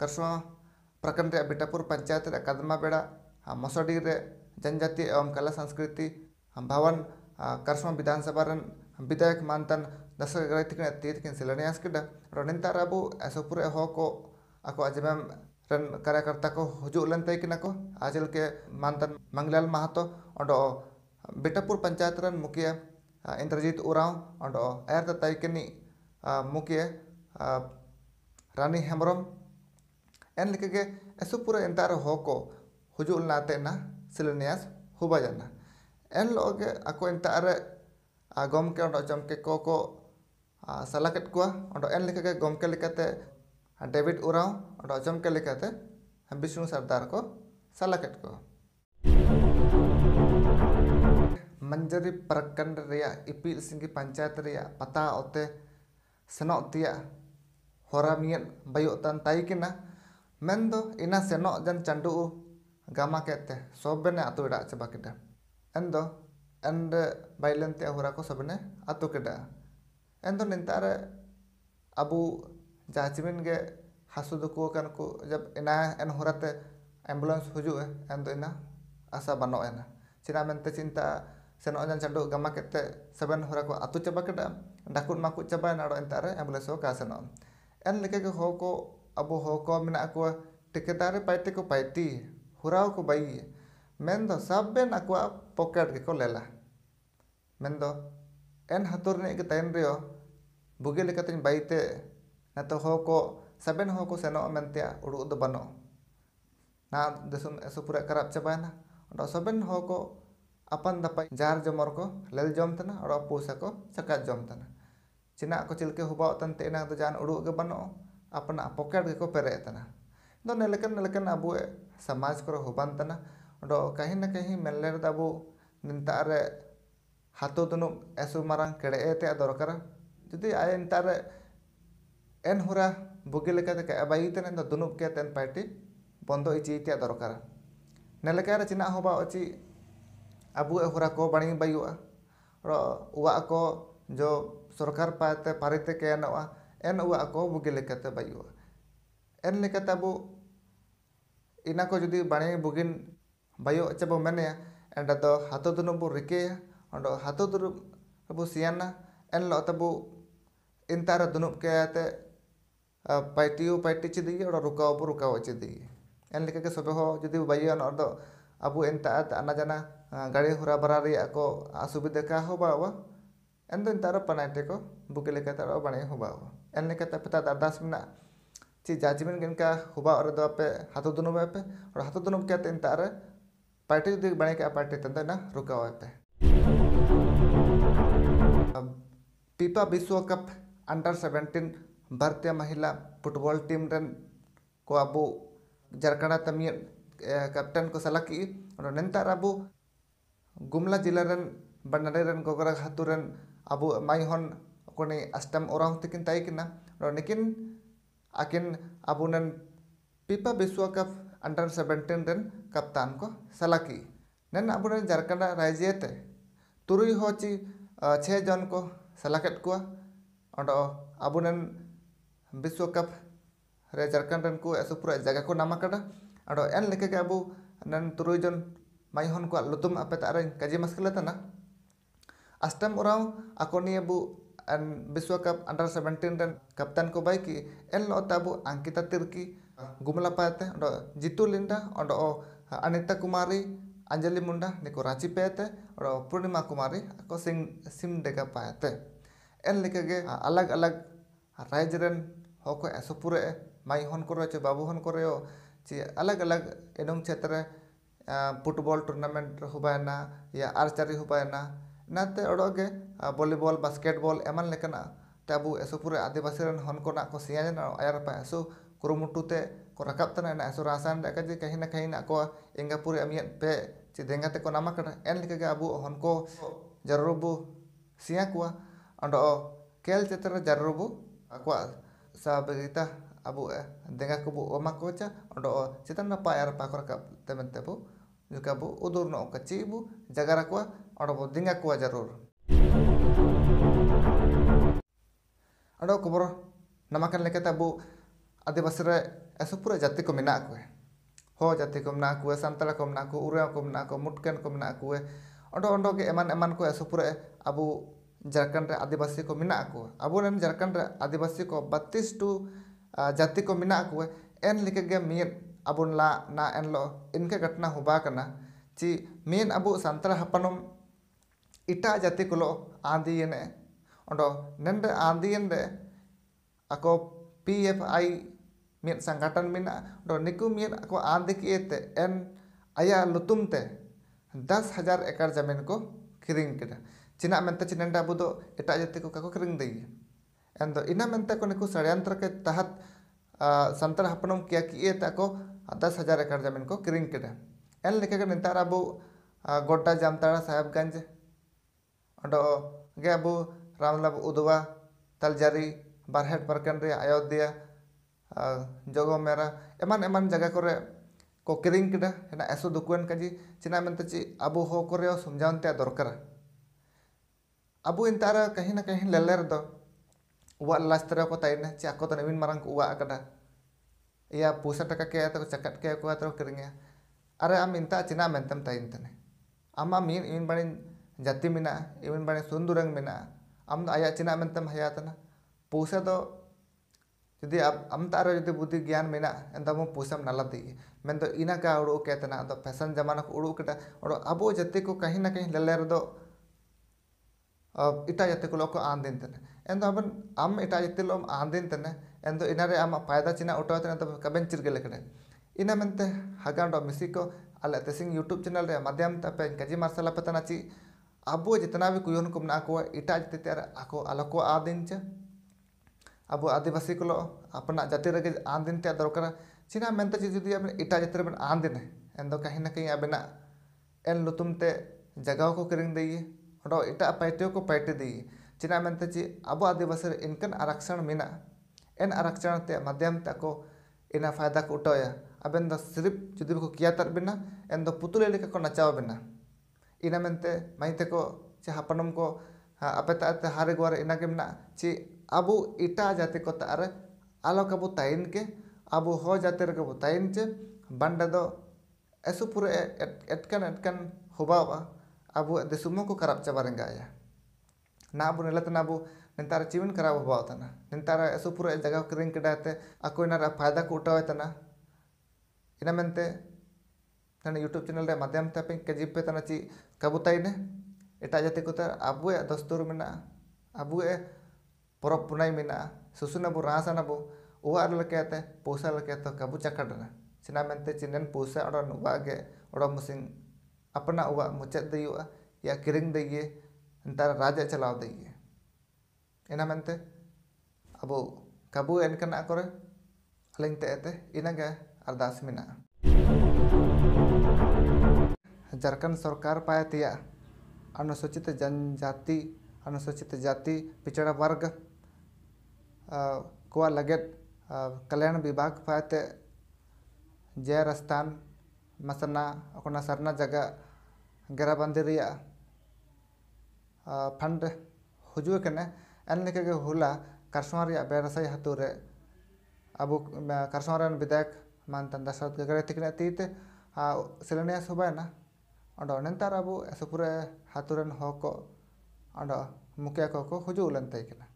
करसवा प्रखंड बिटापुर पंचायत कदमा बेड़ा हाँ मसडी जनजाति एवं कला संस्कृति हाँ भवन हाँ करसवा विधानसभा विधायक मानतन दसगरे तक तीतकिन शिलान्यास किड़ा निंतार अब सोपुरे को अको अजमेम रन कार्यकर्ता को हजूलन तयकिन को आजल के मानतन मंगलाल महतो और बिटापुर पंचायत रन मुखिया इंद्रजीत उराव और एर तयकिनी मुखिया रानी हेम्रम एन लगे एसो पूरा एंतार हको हजूलना तेना सिलनियास हूबाजाना एन लगे आको एंतार गमके चमके को, को सलाकेट एन लेखे गमके डेविड उराव चमके विष्णु सरदार को सलाकेट को मंजरी प्रखंड इपिल सिंगी पंचायत पता अत सेनोतिया हरा मियाद बैतना Mendo ina seno jan candu u gama kete sobene atu ira ceba keda. Endo ende bailen te ahura ko sobene atu keda. Endo nintare abu jahcimin ge hasudu kan ku jab ina en hurate ambulans huju e endo ina asa bano ena. Cina mente cinta seno jan candu gama kete seben hura ko atu ceba keda. Dakun maku ceba enaro entare ambulans ho ka seno. En leke ke hoko अब होको मेना को पाइटे को पाइटी हुराव को by main दो सब Ben के लेला main N हतुर ने के तैन बुगे लेकते बाईते ना तो को सबेन होको उड़ू दो बनो ना दिसम ऐसा पूरा खराब चाबाना और सबेन होको अपन दपाई जार जमर को लेल जमतना और पूसा को सका जमतना चिना को चिलके हुबाव तनते जान उड़ू के बनो अपना पॉकेट को पेरेतना दो तो नेलकन अब समाज को होबानतना कहीं ना कहीं मेले अब नितार हाथों दुनु ऐसु मारा कड़े दरकार जी आए नितार एन हुरा बुगे बैगे दुनू के तेन पार्टी बंद इचीते दरकार नेलकार चिना हो बाची अब हुरा को बड़ी बैगे और उवा को जो सरकार पाते पारित के एन ओआ को बुगीते बजू एनताब इना को जुदी बाणी बुगिन बो चेब मेने एंडा हाथ दिन बो रिके हाथ दुनू बो सियाना एन लोताब इनतार दुनू के पाइटी पाटी चीदे और रुकाओ बो रुकाओ चीदे एन लेके सबे जुदी बजून अब इनता आना जाना गाड़ी हुरा बारा को असुविधा का हो बाबा एन दो इनतार पानाटे को बुगीते बाणी हो बाबा अरदास चे जजमेंट इनका हुबा और पे हाथों दुनू में पे और हाथों दुनू के इन तार पार्टी जुदी बने के पार्टी तंदर ना रुका पे पीपा विश्व कप अंडर सेवेंटीन भारतीय महिला फुटबॉल टीम रन को अब झारखंडा तमिय कैप्टन को सलाह की और नंतर अब गुमला जिला रन बनारे रन गोगरा हाथू अब माई हन kone astam orang tekin taikina no nekin akin abunan pipa biswa cup under 17 ren kaptan ko salaki nen abunan jarkanda rajyate turui hochi छः जन को सलाकेट को और अबुन विश्व कप रे झारखंड रन को एसपुरा जगह को नाम कड़ा और एन लेके के अब नन तुरु जन माइहन को लुतुम अपे तारे काजी मस्किल तना अष्टम उराव अकोनी अब एंड विश्व कप अंडर सेवेंटीन कप्तान को बाई कि एलो अंकिता तिर्की गुमला पाते जितू लिंडा अनिता कुमारी अंजलि मुंडा निको रांची पाते और पूर्णिमा कुमारी को सिंह सिम डेगा पाते एन लेके अलग अलग राज्य रन हको एसोपुरे माई हन को चे बाबू हन को चे अलग अलग एडम क्षेत्र फुटबॉल टूर्नामेंट हुबायना या आर्चरी हुबायना नाते अड़ोगे ᱵᱚᱞᱤᱵᱚᱞ ᱵᱟᱥᱠᱮᱴᱵᱚᱞ ᱮᱢᱟᱱ ᱞᱮᱠᱟᱱᱟᱜ ᱛᱮ ᱟᱵᱚ ᱮᱥᱚᱯᱩᱨᱮ ᱟᱹᱫᱤᱵᱟᱹᱥᱤ ᱨᱮᱱ ᱦᱚᱱ ᱠᱚ ᱱᱟᱜ ᱠᱚ ᱥᱮᱭᱟ ᱡᱮᱱᱟ ᱟᱭᱟᱨ ᱯᱟ ᱮᱥᱚ ᱠᱩᱨᱩᱢᱩᱴᱩ ᱛᱮ ᱠᱚ ᱨᱟᱠᱟᱵ ᱛᱟᱱᱟ ᱮᱱᱟ ᱮᱥᱚ ᱨᱟᱥᱟᱱ ᱨᱮ ᱠᱟᱡᱮ ᱠᱟᱦᱤᱱᱟ ᱠᱟᱦᱤᱱᱟ ᱠᱚ ᱮᱝᱜᱟᱯᱩᱨᱮ ᱟᱢᱤᱭᱟᱱ ᱯᱮ ᱪᱮ ᱫᱮᱝᱜᱟ ᱛᱮᱠᱚ ᱱᱟᱢᱟ ᱠᱟᱱᱟ ᱮᱱ ᱞᱮᱠᱟᱜᱮ ᱟᱵᱚ ᱦᱚᱱ ᱠᱚ ᱡᱟᱨᱩᱨᱵᱚ ᱥᱮᱭᱟ ᱠᱚᱣᱟ ᱚᱸᱰᱚ ᱠᱮᱞ ᱪᱮᱛᱨᱟ ᱡᱟᱨᱩᱨᱵᱚ ᱟᱠᱚᱣᱟᱜ ᱥᱟᱵᱤᱛᱟ ᱟᱵᱚ ᱫᱮᱝᱜᱟ ᱠᱚᱵᱚ ᱚᱢᱟ ᱠᱚᱪᱟ ᱚᱸᱰᱚ ᱪᱮᱛᱟᱱ ᱱᱟ ᱯᱟᱭᱟᱨ ᱯᱟ ᱠᱚ ᱨᱟᱠᱟᱵ ᱛᱮᱢᱮᱱ ᱛᱮᱵᱚ ᱡᱩᱠᱟᱵᱚ ᱩᱫᱩᱨ ᱱᱚ ᱠᱟᱪᱤᱵᱚ ᱡᱟᱜᱟᱨᱟ ᱠᱚᱣᱟ ᱚᱸᱰᱚ ᱵᱚ ᱫᱮᱝᱜᱟ ᱠᱚᱣᱟ ᱡᱟᱨᱩᱨ अंड खबर नमक अब आदिवासी ऐसे जाति को मना को जाति को मना को सानला को मना को उरेवा को मना को मुटकन को मना को अंडोन एमान को ऐसे अब झारखंड आदिवासी को मना को अब झारखंड आदिवासी को बत्तीस टू जाति को मना को एन लेके अब ला ना एनलो इनके घटना हुआ ची मेन अब सानला हपनम इटा जाति को लो आदि एने आदिको पी एफ आई मे संगठन मेकूमें आदिकी एन आया आयाते दस हजार एकड़ जमीन को क्रीन के चेना मनते चे ना अब एट जाति को क्रीन दिए एन इनते षड्यंत्र के तहत सन्तर हपनम किया कि दस हजार एकड़ जमीन को क्रीन के एन लेखे नेतार अब गोड्डा जामताड़ा साहेबगंज अब ramlab udwa taljari barhat parkanre ayodhya jago mera eman eman jaga kore ko kering kida hena eso dukuan kaji cina mentaci abu ho kore o sumjaun tia dorkara abu intara kahina kahin leler do uwa lastra ko taina ci ako tana win marang kuwa akada ia pusat taka kea tako cakat kea kuwa tero keringnya are am minta cina mentem tain tane ama min in banin jati mina in banin sundurang mina आम आया चिना मनतम हयातना पैसा तो जुदी आम तो जो बुद्धि ज्ञान मेना एंदामो पैसाम नाला दिए मन तो इना का उड़ो केतना तो फैशन जमाना को उड़ो और अब जते को कहीं ना कहीं ललेर दो इटा जते को लोग आन दिन तने एंदो अपन आम इटा जते लोग आन दिन तने एंदो इनारे आम फायदा चिना उठाते तने तो कबेन चिरगे लेकिन इना मनते मिसी को अल तेसिंग यूट्यूब चैनल माध्यम तपे गजी मार्शल पेतना ची अब जितना भी कुयन को मना इटा जाति आको आलो आदिन चे अब आदिवासी को अपना जाति रगे आंदिन ते दरकार चेना मनते जुदी इटा जाति बन आंदिन एन कहीं ना कहीं अब एन लुतुमते जगह को किरिंग दिए और इट पार्टी को पार्टी दिए चेना मनते चे अब आदिवासी इनकन आरक्षण मेना एन आरक्षण ते माध्यम तक इना फायदा को उठाया अब सिर्फ जुदी को किया तरबना एन पुतुले को नचावना इनामते माइते को चे हपनम को आपे ताते हारे गुआर इनागे चे अब इटा जाति को तार आलोक तयन के अब हो जाति रे को चे बंड दो ऐसो पूरे एटकन एटकन हुबावा अब दिसुमो को खराब चबारें गाया ना अब नलत ना अब निंतार जीवन खराब हुबाव तना निंतार ऐसो पूरे जगह क्रिंग कराते अको इनारा फायदा को उठावे इनामें ताने यूट्यूब चैनल रे माध्यम ते पे के जीपे तना ची कबूतर ने एटा जाते को अब अबु ए दस्तूर में ना अबु ए परप पुनाई में ना सुसुन अबु रासा ना पोसा लके तो कबू चकड़ ना सिना में ते चिन्हन पोसा और नुवा के और मुसिंग अपना ओवा मुचत दे ओवा या किरिंग दे ये अंतर राजा चलाओ दे ये कबू एन करना अलग ते ऐते अरदास झारखंड सरकार पाए तैयार अनुसूचित जनजाति अनुसूचित जाति पिछड़ा वर्ग को लगे कल्याण विभाग पायत जयर स्थान मसना अपना सरना जगह घेराबंदी फंड हजूकने एन लेके हुला कारसवा बेरसाई हतुरे अब कारसवा विधायक मानतन दशरथ गगरे तीकने तीत सिलनिया सुबह ना ᱟᱫᱚ ᱱᱮᱛᱟᱨ ᱟᱵᱚ ᱥᱩᱯᱩᱨ ᱨᱮ ᱟᱛᱳ ᱨᱮᱱ ᱦᱚᱲ ᱠᱚ ᱟᱫᱚ ᱢᱩᱠᱷᱤᱭᱟᱹ ᱠᱚᱠᱚ ᱦᱤᱡᱩᱜ ᱞᱮᱱ ᱛᱟᱦᱮᱸ ᱠᱟᱱᱟ